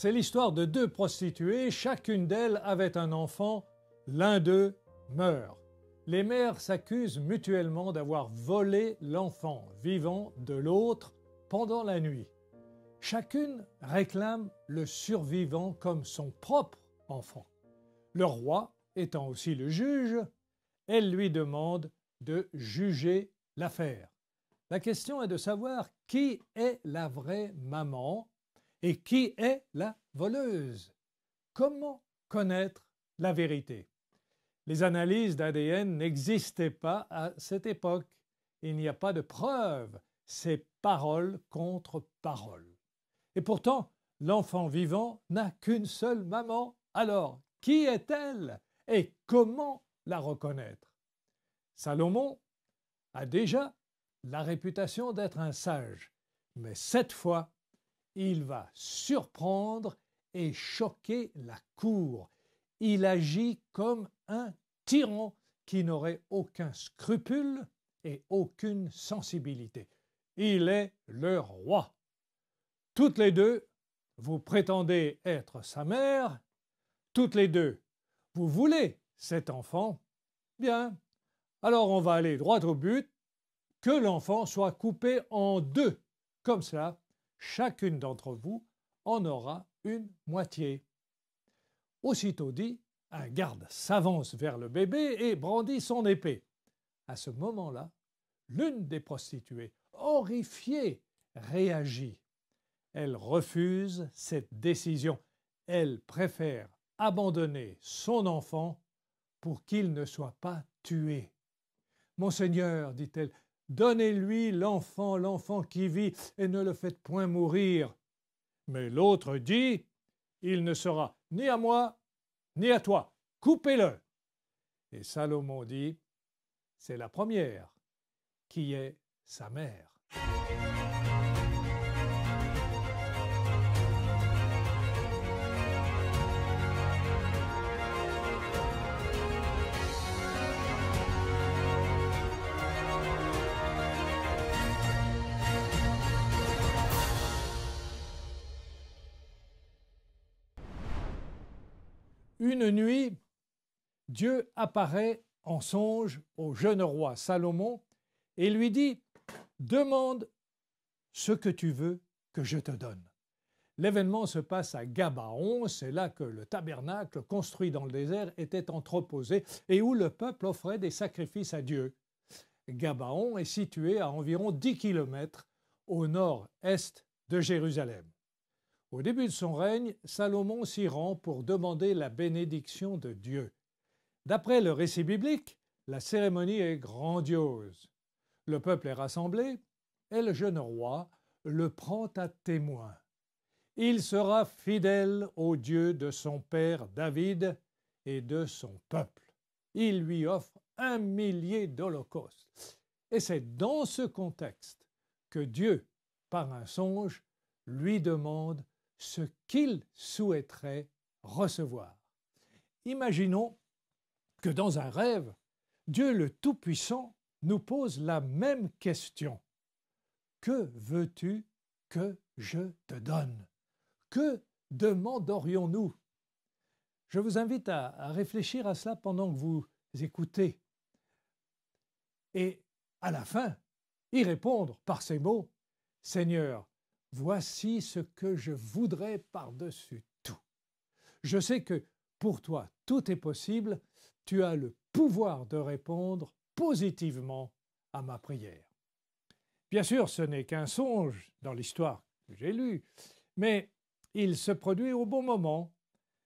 C'est l'histoire de deux prostituées, chacune d'elles avait un enfant, l'un d'eux meurt. Les mères s'accusent mutuellement d'avoir volé l'enfant vivant de l'autre pendant la nuit. Chacune réclame le survivant comme son propre enfant. Le roi, étant aussi le juge, elle lui demande de juger l'affaire. La question est de savoir qui est la vraie maman et qui est la voleuse. Comment connaître la vérité Les analyses d'ADN n'existaient pas à cette époque. Il n'y a pas de preuve. C'est parole contre parole. Et pourtant, l'enfant vivant n'a qu'une seule maman. Alors, qui est-elle et comment la reconnaître Salomon a déjà la réputation d'être un sage, mais cette fois, il va surprendre et choquer la cour. Il agit comme un tyran qui n'aurait aucun scrupule et aucune sensibilité. Il est le roi. Toutes les deux, vous prétendez être sa mère. Toutes les deux, vous voulez cet enfant. Bien, alors on va aller droit au but, que l'enfant soit coupé en deux, comme cela, chacune d'entre vous en aura une moitié. Aussitôt dit, un garde s'avance vers le bébé et brandit son épée. À ce moment-là, l'une des prostituées, horrifiée, réagit. Elle refuse cette décision. Elle préfère abandonner son enfant pour qu'il ne soit pas tué. Monseigneur, dit-elle, Donnez-lui l'enfant, l'enfant qui vit, et ne le faites point mourir. Mais l'autre dit, Il ne sera ni à moi, ni à toi. Coupez-le. Et Salomon dit, C'est la première qui est sa mère. Une nuit, Dieu apparaît en songe au jeune roi Salomon et lui dit Demande ce que tu veux que je te donne. L'événement se passe à Gabaon, c'est là que le tabernacle construit dans le désert était entreposé et où le peuple offrait des sacrifices à Dieu. Gabaon est situé à environ 10 km au nord-est de Jérusalem. Au début de son règne, Salomon s'y rend pour demander la bénédiction de Dieu. D'après le récit biblique, la cérémonie est grandiose. Le peuple est rassemblé et le jeune roi le prend à témoin. Il sera fidèle au Dieu de son père David et de son peuple. Il lui offre un millier d'holocaustes. Et c'est dans ce contexte que Dieu, par un songe, lui demande ce qu'il souhaiterait recevoir. Imaginons que dans un rêve, Dieu le Tout-Puissant nous pose la même question. Que veux-tu que je te donne Que demanderions-nous Je vous invite à, réfléchir à cela pendant que vous écoutez. Et à la fin, y répondre par ces mots, Seigneur, voici ce que je voudrais par-dessus tout. Je sais que pour toi, tout est possible, tu as le pouvoir de répondre positivement à ma prière. Bien sûr, ce n'est qu'un songe dans l'histoire que j'ai lue, mais il se produit au bon moment.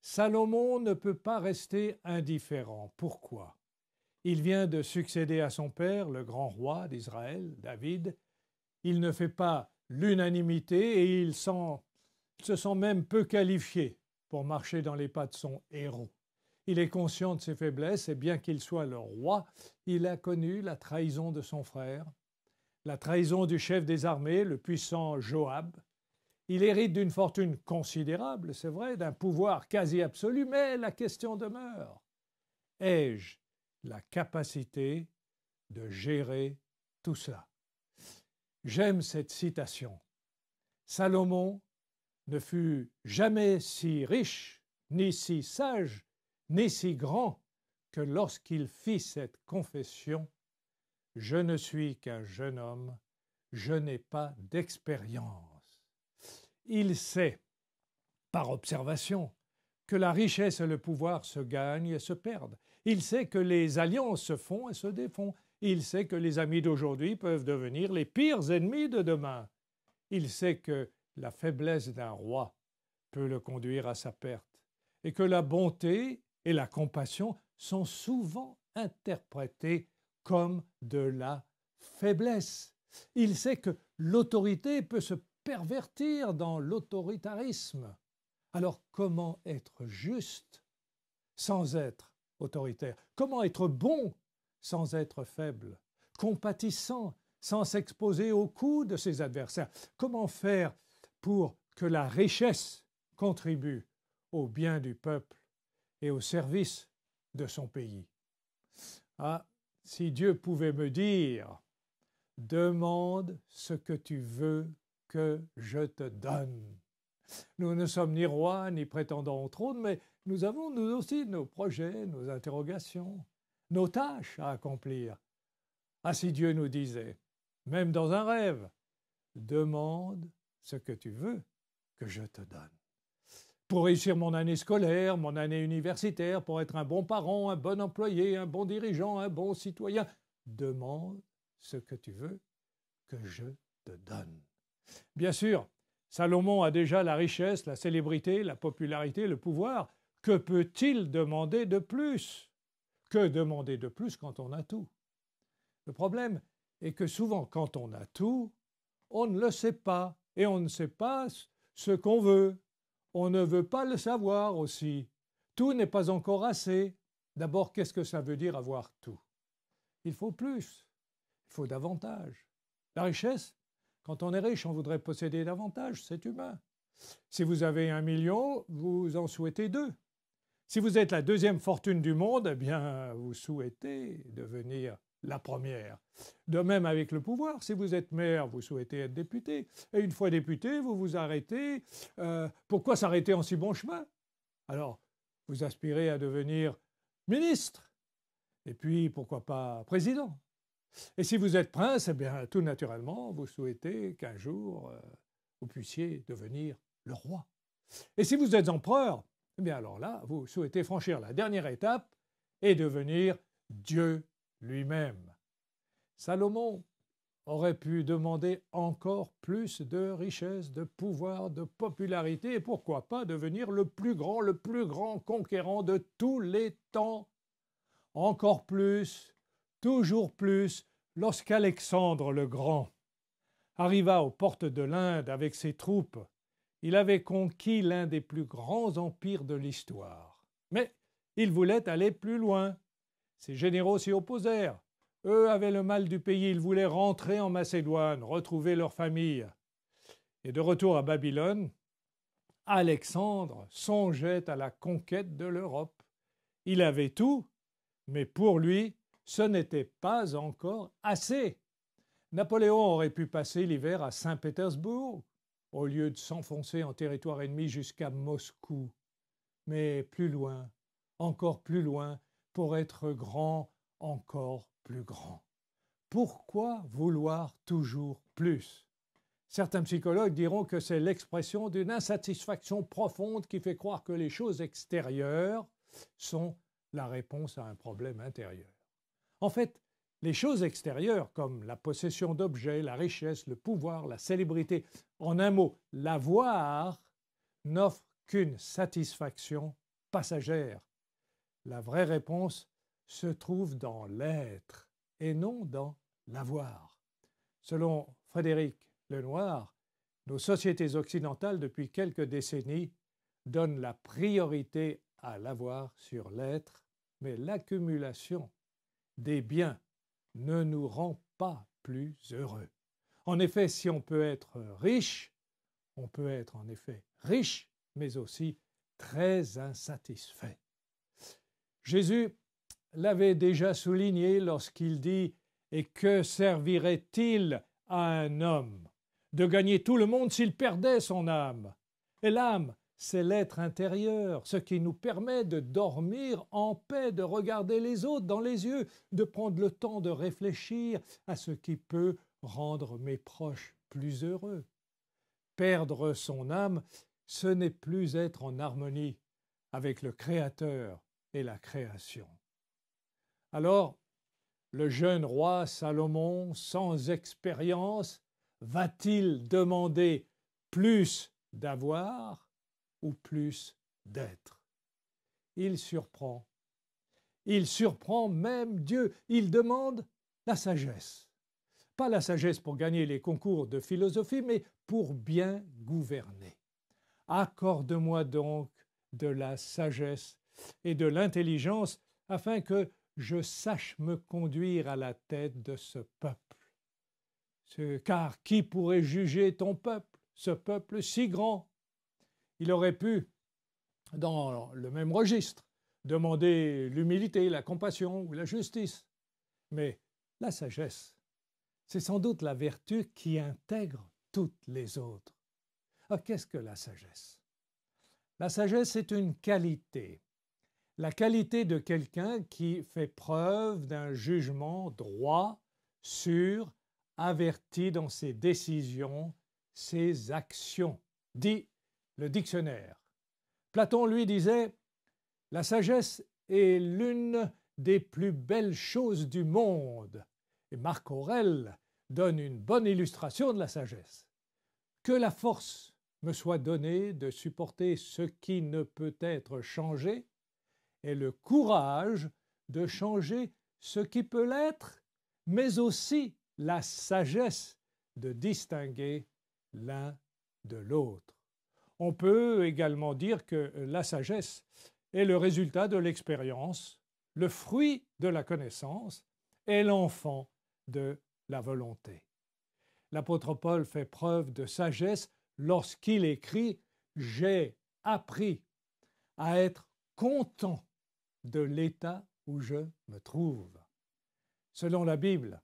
Salomon ne peut pas rester indifférent. Pourquoi Il vient de succéder à son père, le grand roi d'Israël, David. Il ne fait pas l'unanimité et il se sont même peu qualifiés pour marcher dans les pas de son héros. Il est conscient de ses faiblesses et bien qu'il soit le roi, il a connu la trahison de son frère, la trahison du chef des armées, le puissant Joab. Il hérite d'une fortune considérable, c'est vrai, d'un pouvoir quasi absolu, mais la question demeure. Ai-je la capacité de gérer tout cela J'aime cette citation. Salomon ne fut jamais si riche, ni si sage, ni si grand que lorsqu'il fit cette confession Je ne suis qu'un jeune homme, je n'ai pas d'expérience. Il sait, par observation, que la richesse et le pouvoir se gagnent et se perdent. Il sait que les alliances se font et se défont. Il sait que les amis d'aujourd'hui peuvent devenir les pires ennemis de demain. Il sait que la faiblesse d'un roi peut le conduire à sa perte, et que la bonté et la compassion sont souvent interprétées comme de la faiblesse. Il sait que l'autorité peut se pervertir dans l'autoritarisme. Alors comment être juste sans être autoritaire Comment être bon sans être faible, compatissant sans s'exposer au coup de ses adversaires Comment faire pour que la richesse contribue au bien du peuple et au service de son pays Ah, si Dieu pouvait me dire, demande ce que tu veux que je te donne. Nous ne sommes ni rois ni prétendants au trône, mais nous avons nous aussi nos projets, nos interrogations nos tâches à accomplir. Ainsi Dieu nous disait, même dans un rêve, demande ce que tu veux que je te donne. Pour réussir mon année scolaire, mon année universitaire, pour être un bon parent, un bon employé, un bon dirigeant, un bon citoyen, demande ce que tu veux que je te donne. Bien sûr, Salomon a déjà la richesse, la célébrité, la popularité, le pouvoir. Que peut-il demander de plus que demander de plus quand on a tout Le problème est que souvent, quand on a tout, on ne le sait pas. Et on ne sait pas ce qu'on veut. On ne veut pas le savoir aussi. Tout n'est pas encore assez. D'abord, qu'est-ce que ça veut dire avoir tout Il faut plus. Il faut davantage. La richesse, quand on est riche, on voudrait posséder davantage. C'est humain. Si vous avez un million, vous en souhaitez deux. Si vous êtes la deuxième fortune du monde, eh bien, vous souhaitez devenir la première. De même avec le pouvoir, si vous êtes maire, vous souhaitez être député. Et une fois député, vous vous arrêtez. Euh, pourquoi s'arrêter en si bon chemin Alors, vous aspirez à devenir ministre. Et puis, pourquoi pas président Et si vous êtes prince, eh bien, tout naturellement, vous souhaitez qu'un jour, euh, vous puissiez devenir le roi. Et si vous êtes empereur, eh bien alors là, vous souhaitez franchir la dernière étape et devenir Dieu lui-même. Salomon aurait pu demander encore plus de richesse, de pouvoir, de popularité, et pourquoi pas devenir le plus grand, le plus grand conquérant de tous les temps. Encore plus, toujours plus, lorsqu'Alexandre le Grand arriva aux portes de l'Inde avec ses troupes il avait conquis l'un des plus grands empires de l'histoire. Mais il voulait aller plus loin. Ses généraux s'y opposèrent. Eux avaient le mal du pays, ils voulaient rentrer en Macédoine, retrouver leur famille. Et de retour à Babylone, Alexandre songeait à la conquête de l'Europe. Il avait tout, mais pour lui, ce n'était pas encore assez. Napoléon aurait pu passer l'hiver à Saint-Pétersbourg au lieu de s'enfoncer en territoire ennemi jusqu'à Moscou, mais plus loin, encore plus loin, pour être grand, encore plus grand. Pourquoi vouloir toujours plus Certains psychologues diront que c'est l'expression d'une insatisfaction profonde qui fait croire que les choses extérieures sont la réponse à un problème intérieur. En fait, les choses extérieures, comme la possession d'objets, la richesse, le pouvoir, la célébrité, en un mot, l'avoir, n'offrent qu'une satisfaction passagère. La vraie réponse se trouve dans l'être et non dans l'avoir. Selon Frédéric Lenoir, nos sociétés occidentales depuis quelques décennies donnent la priorité à l'avoir sur l'être, mais l'accumulation des biens ne nous rend pas plus heureux. En effet, si on peut être riche, on peut être en effet riche, mais aussi très insatisfait. Jésus l'avait déjà souligné lorsqu'il dit Et que servirait-il à un homme de gagner tout le monde s'il perdait son âme Et l'âme c'est l'être intérieur, ce qui nous permet de dormir en paix, de regarder les autres dans les yeux, de prendre le temps de réfléchir à ce qui peut rendre mes proches plus heureux. Perdre son âme, ce n'est plus être en harmonie avec le Créateur et la création. Alors, le jeune roi Salomon, sans expérience, va-t-il demander plus d'avoir plus d'être. Il surprend. Il surprend même Dieu. Il demande la sagesse. Pas la sagesse pour gagner les concours de philosophie, mais pour bien gouverner. Accorde-moi donc de la sagesse et de l'intelligence afin que je sache me conduire à la tête de ce peuple. Car qui pourrait juger ton peuple, ce peuple si grand il aurait pu, dans le même registre, demander l'humilité, la compassion ou la justice. Mais la sagesse, c'est sans doute la vertu qui intègre toutes les autres. Alors ah, qu'est-ce que la sagesse La sagesse est une qualité, la qualité de quelqu'un qui fait preuve d'un jugement droit, sûr, averti dans ses décisions, ses actions, dit le dictionnaire. Platon lui disait La sagesse est l'une des plus belles choses du monde. Et Marc Aurèle donne une bonne illustration de la sagesse. Que la force me soit donnée de supporter ce qui ne peut être changé et le courage de changer ce qui peut l'être, mais aussi la sagesse de distinguer l'un de l'autre. On peut également dire que euh, la sagesse est le résultat de l'expérience, le fruit de la connaissance et l'enfant de la volonté. L'apôtre Paul fait preuve de sagesse lorsqu'il écrit J'ai appris à être content de l'état où je me trouve. Selon la Bible,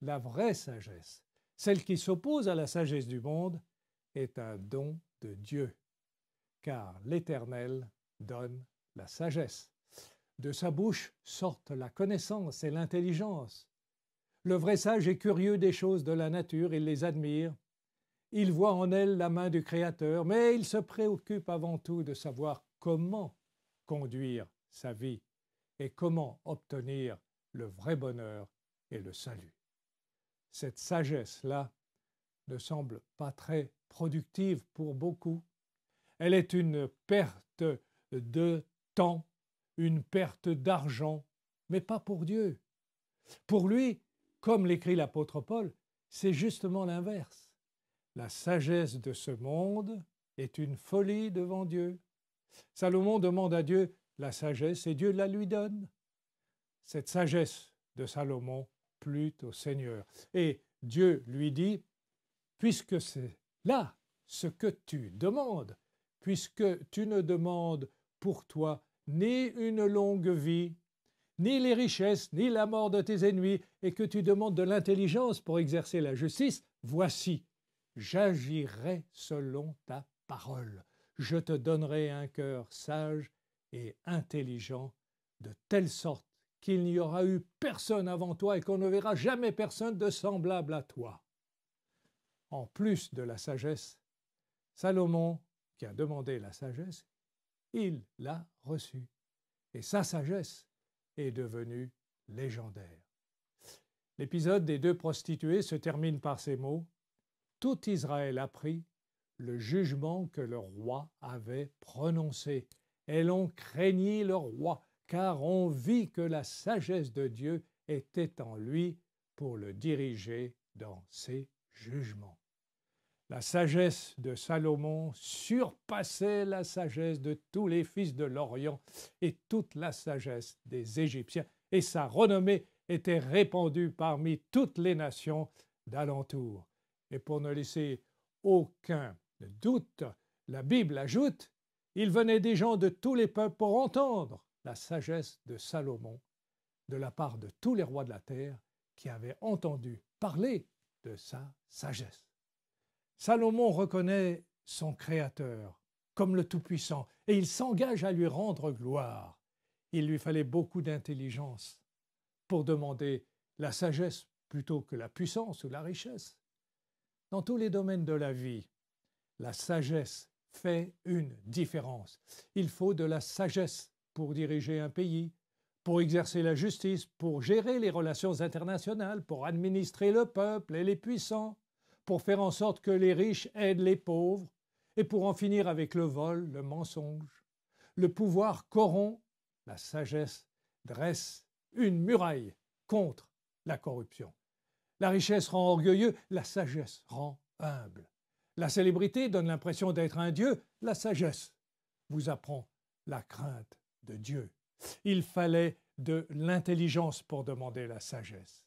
la vraie sagesse, celle qui s'oppose à la sagesse du monde, est un don de Dieu car l'Éternel donne la sagesse. De sa bouche sortent la connaissance et l'intelligence. Le vrai sage est curieux des choses de la nature, il les admire. Il voit en elle la main du Créateur, mais il se préoccupe avant tout de savoir comment conduire sa vie et comment obtenir le vrai bonheur et le salut. Cette sagesse-là ne semble pas très productive pour beaucoup, elle est une perte de temps, une perte d'argent, mais pas pour Dieu. Pour lui, comme l'écrit l'apôtre Paul, c'est justement l'inverse. La sagesse de ce monde est une folie devant Dieu. Salomon demande à Dieu la sagesse et Dieu la lui donne. Cette sagesse de Salomon plut au Seigneur. Et Dieu lui dit, puisque c'est là ce que tu demandes, puisque tu ne demandes pour toi ni une longue vie, ni les richesses, ni la mort de tes ennemis, et que tu demandes de l'intelligence pour exercer la justice, voici, j'agirai selon ta parole. Je te donnerai un cœur sage et intelligent, de telle sorte qu'il n'y aura eu personne avant toi et qu'on ne verra jamais personne de semblable à toi. En plus de la sagesse, Salomon qui a demandé la sagesse, il l'a reçue. Et sa sagesse est devenue légendaire. L'épisode des deux prostituées se termine par ces mots. Tout Israël a pris le jugement que le roi avait prononcé, et l'on craignit le roi, car on vit que la sagesse de Dieu était en lui pour le diriger dans ses jugements. La sagesse de Salomon surpassait la sagesse de tous les fils de l'Orient et toute la sagesse des Égyptiens, et sa renommée était répandue parmi toutes les nations d'alentour. Et pour ne laisser aucun doute, la Bible ajoute, il venait des gens de tous les peuples pour entendre la sagesse de Salomon de la part de tous les rois de la terre qui avaient entendu parler de sa sagesse. Salomon reconnaît son Créateur comme le Tout-Puissant et il s'engage à lui rendre gloire. Il lui fallait beaucoup d'intelligence pour demander la sagesse plutôt que la puissance ou la richesse. Dans tous les domaines de la vie, la sagesse fait une différence. Il faut de la sagesse pour diriger un pays, pour exercer la justice, pour gérer les relations internationales, pour administrer le peuple et les puissants pour faire en sorte que les riches aident les pauvres et pour en finir avec le vol, le mensonge. Le pouvoir corrompt, la sagesse dresse une muraille contre la corruption. La richesse rend orgueilleux, la sagesse rend humble. La célébrité donne l'impression d'être un dieu, la sagesse vous apprend la crainte de Dieu. Il fallait de l'intelligence pour demander la sagesse.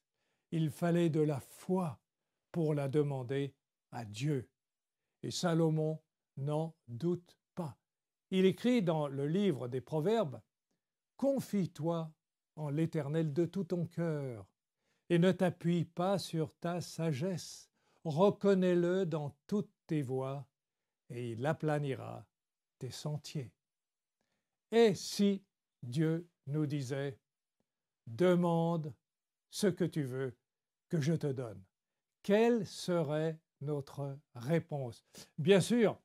Il fallait de la foi pour la demander à Dieu. Et Salomon n'en doute pas. Il écrit dans le livre des Proverbes Confie-toi en l'Éternel de tout ton cœur, et ne t'appuie pas sur ta sagesse. Reconnais-le dans toutes tes voies, et il aplanira tes sentiers. Et si Dieu nous disait Demande ce que tu veux que je te donne quelle serait notre réponse Bien sûr,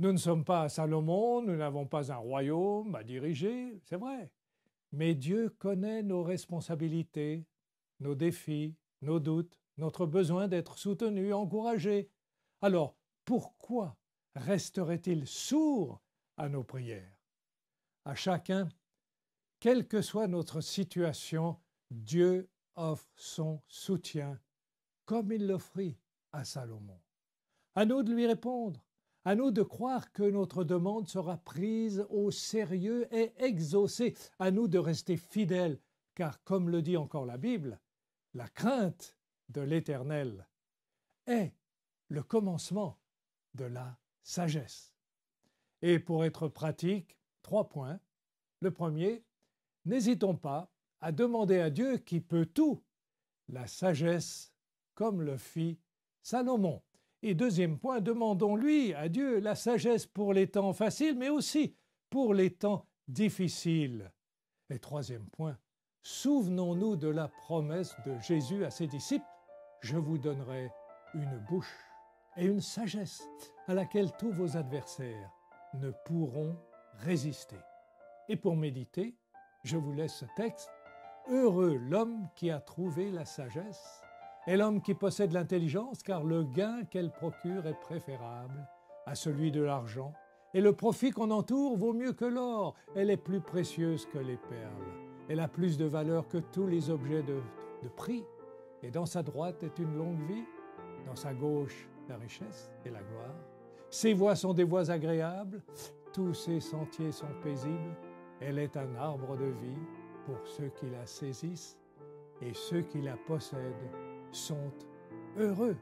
nous ne sommes pas à Salomon, nous n'avons pas un royaume à diriger, c'est vrai. Mais Dieu connaît nos responsabilités, nos défis, nos doutes, notre besoin d'être soutenu, encouragé. Alors, pourquoi resterait-il sourd à nos prières À chacun, quelle que soit notre situation, Dieu offre son soutien comme il l'offrit à Salomon. À nous de lui répondre, à nous de croire que notre demande sera prise au sérieux et exaucée, à nous de rester fidèles, car comme le dit encore la Bible, la crainte de l'Éternel est le commencement de la sagesse. Et pour être pratique, trois points. Le premier, n'hésitons pas à demander à Dieu qui peut tout, la sagesse comme le fit Salomon. Et deuxième point, demandons-lui à Dieu la sagesse pour les temps faciles, mais aussi pour les temps difficiles. Et troisième point, souvenons-nous de la promesse de Jésus à ses disciples, je vous donnerai une bouche et une sagesse à laquelle tous vos adversaires ne pourront résister. Et pour méditer, je vous laisse ce texte. Heureux l'homme qui a trouvé la sagesse est l'homme qui possède l'intelligence, car le gain qu'elle procure est préférable à celui de l'argent, et le profit qu'on entoure vaut mieux que l'or, elle est plus précieuse que les perles, elle a plus de valeur que tous les objets de, de prix, et dans sa droite est une longue vie, dans sa gauche la richesse et la gloire. Ses voies sont des voies agréables, tous ses sentiers sont paisibles, elle est un arbre de vie pour ceux qui la saisissent et ceux qui la possèdent sont heureux.